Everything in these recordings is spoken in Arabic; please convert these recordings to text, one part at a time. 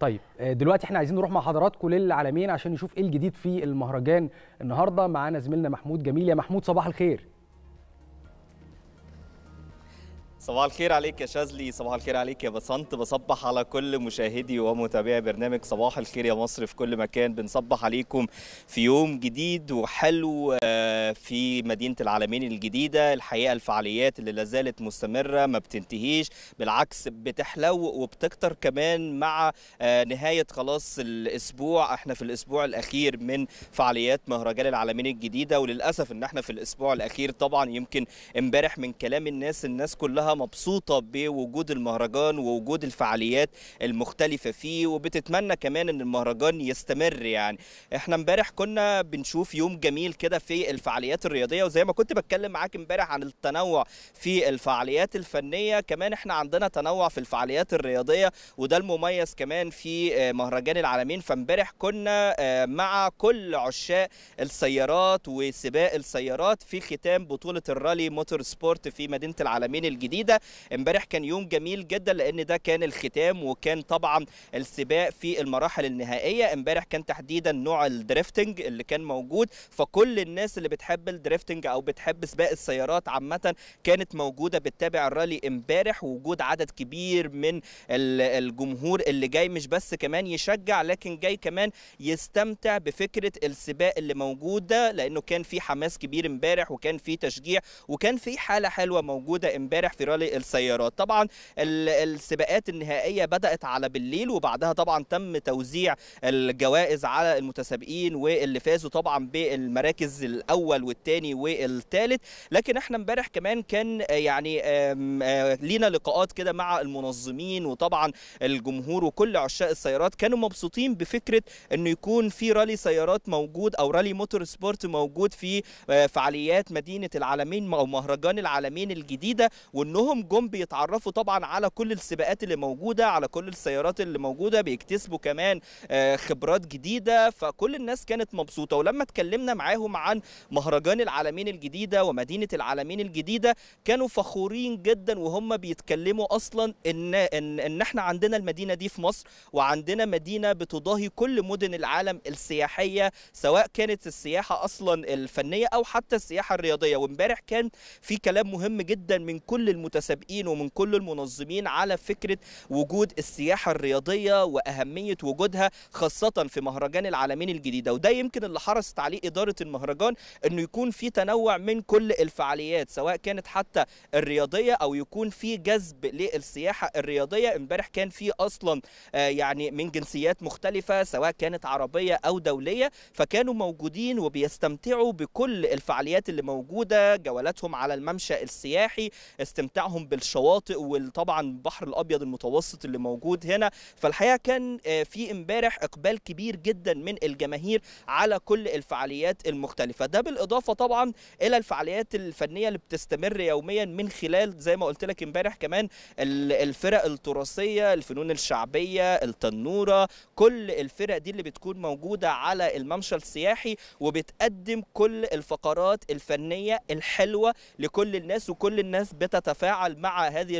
طيب آه، دلوقتي احنا عايزين نروح مع حضراتكم للعالمين عشان نشوف ايه الجديد في المهرجان النهارده معانا زميلنا محمود جميل يا محمود صباح الخير صباح الخير عليك يا شاذلي صباح الخير عليك يا بسنت بصبح على كل مشاهدي ومتابعي برنامج صباح الخير يا مصر في كل مكان بنصبح عليكم في يوم جديد وحلو آه، في مدينة العالمين الجديدة الحقيقة الفعاليات اللي لازالت مستمرة ما بتنتهيش بالعكس بتحلو وبتكتر كمان مع آه، نهاية خلاص الأسبوع احنا في الأسبوع الأخير من فعاليات مهرجان العالمين الجديدة وللأسف ان احنا في الأسبوع الأخير طبعا يمكن امبارح من كلام الناس الناس كلها مبسوطه بوجود المهرجان ووجود الفعاليات المختلفه فيه وبتتمنى كمان ان المهرجان يستمر يعني احنا امبارح كنا بنشوف يوم جميل كده في الفعاليات الرياضيه وزي ما كنت بتكلم معاك امبارح عن التنوع في الفعاليات الفنيه كمان احنا عندنا تنوع في الفعاليات الرياضيه وده المميز كمان في آه، مهرجان العالمين فامبارح كنا آه، مع كل عشاق السيارات وسباق السيارات في ختام بطوله الرالي موتور سبورت في مدينه العالمين الجديده جديده امبارح كان يوم جميل جدا لان ده كان الختام وكان طبعا السباق في المراحل النهائيه امبارح كان تحديدا نوع الدريفتنج اللي كان موجود فكل الناس اللي بتحب الدريفتنج او بتحب سباق السيارات عامه كانت موجوده بتتابع الرالي امبارح وجود عدد كبير من الجمهور اللي جاي مش بس كمان يشجع لكن جاي كمان يستمتع بفكره السباق اللي موجوده لانه كان في حماس كبير امبارح وكان في تشجيع وكان في حاله حلوه موجوده امبارح في رالي السيارات طبعا السباقات النهائيه بدات على بالليل وبعدها طبعا تم توزيع الجوائز على المتسابقين واللي فازوا طبعا بالمراكز الاول والثاني والثالث لكن احنا امبارح كمان كان يعني لينا لقاءات كده مع المنظمين وطبعا الجمهور وكل عشاق السيارات كانوا مبسوطين بفكره انه يكون في رالي سيارات موجود او رالي موتور سبورت موجود في فعاليات مدينه العالمين او مهرجان العالمين الجديده وان لانهم جم بيتعرفوا طبعا على كل السباقات اللي موجوده على كل السيارات اللي موجوده بيكتسبوا كمان آه، خبرات جديده فكل الناس كانت مبسوطه ولما اتكلمنا معاهم عن مهرجان العالمين الجديده ومدينه العالمين الجديده كانوا فخورين جدا وهم بيتكلموا اصلا ان ان, إن احنا عندنا المدينه دي في مصر وعندنا مدينه بتضاهي كل مدن العالم السياحيه سواء كانت السياحه اصلا الفنيه او حتى السياحه الرياضيه وامبارح كان في كلام مهم جدا من كل المدن المتسابقين ومن كل المنظمين على فكرة وجود السياحة الرياضية وأهمية وجودها خاصة في مهرجان العالمين الجديدة وده يمكن اللي حرصت عليه إدارة المهرجان أنه يكون في تنوع من كل الفعاليات سواء كانت حتى الرياضية أو يكون في جذب للسياحة الرياضية امبارح كان في أصلا آه، يعني من جنسيات مختلفة سواء كانت عربية أو دولية فكانوا موجودين وبيستمتعوا بكل الفعاليات اللي موجودة جولاتهم على الممشى السياحي استمتاع بتاعهم بالشواطئ وطبعا البحر الابيض المتوسط اللي موجود هنا فالحقيقه كان آه، في امبارح اقبال كبير جدا من الجماهير على كل الفعاليات المختلفه ده بالاضافه طبعا الى الفعاليات الفنيه اللي بتستمر يوميا من خلال زي ما قلت لك امبارح كمان الفرق التراثيه الفنون الشعبيه التنوره كل الفرق دي اللي بتكون موجوده على الممشى السياحي وبتقدم كل الفقرات الفنيه الحلوه لكل الناس وكل الناس بتتفاعل تتفاعل مع هذه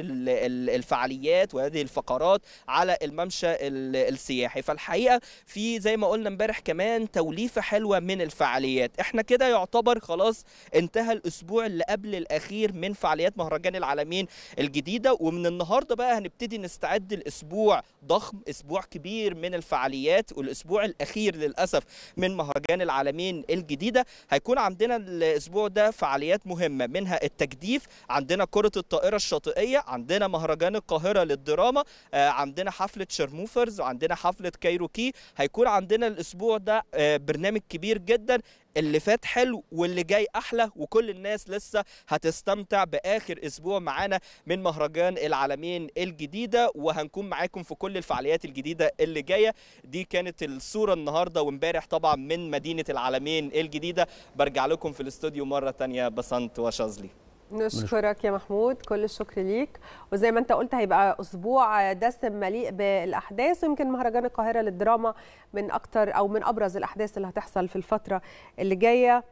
الفعاليات وهذه الفقرات على الممشى السياحي فالحقيقه في زي ما قلنا امبارح كمان توليفه حلوه من الفعاليات احنا كده يعتبر خلاص انتهى الاسبوع اللي قبل الاخير من فعاليات مهرجان العالمين الجديده ومن النهارده بقى هنبتدي نستعد لاسبوع ضخم اسبوع كبير من الفعاليات والاسبوع الاخير للاسف من مهرجان العالمين الجديده هيكون عندنا الاسبوع ده فعاليات مهمه منها التجديف عندنا كره الطائرة الطائره الشاطئيه عندنا مهرجان القاهره للدراما آه، عندنا حفله شرموفرز وعندنا حفله كايروكي هيكون عندنا الاسبوع ده آه، برنامج كبير جدا اللي فات حلو واللي جاي احلى وكل الناس لسه هتستمتع باخر اسبوع معانا من مهرجان العالمين الجديده وهنكون معاكم في كل الفعاليات الجديده اللي جايه دي كانت الصوره النهارده وامبارح طبعا من مدينه العالمين الجديده برجع لكم في الاستوديو مره تانية بسنت وشازلي نشكرك يا محمود كل الشكر ليك وزي ما انت قلت هيبقى اسبوع دسم مليء بالاحداث ويمكن مهرجان القاهره للدراما من اكتر او من ابرز الاحداث اللي هتحصل في الفتره اللي جايه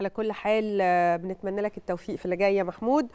على كل حال بنتمنى لك التوفيق في اللي جايه محمود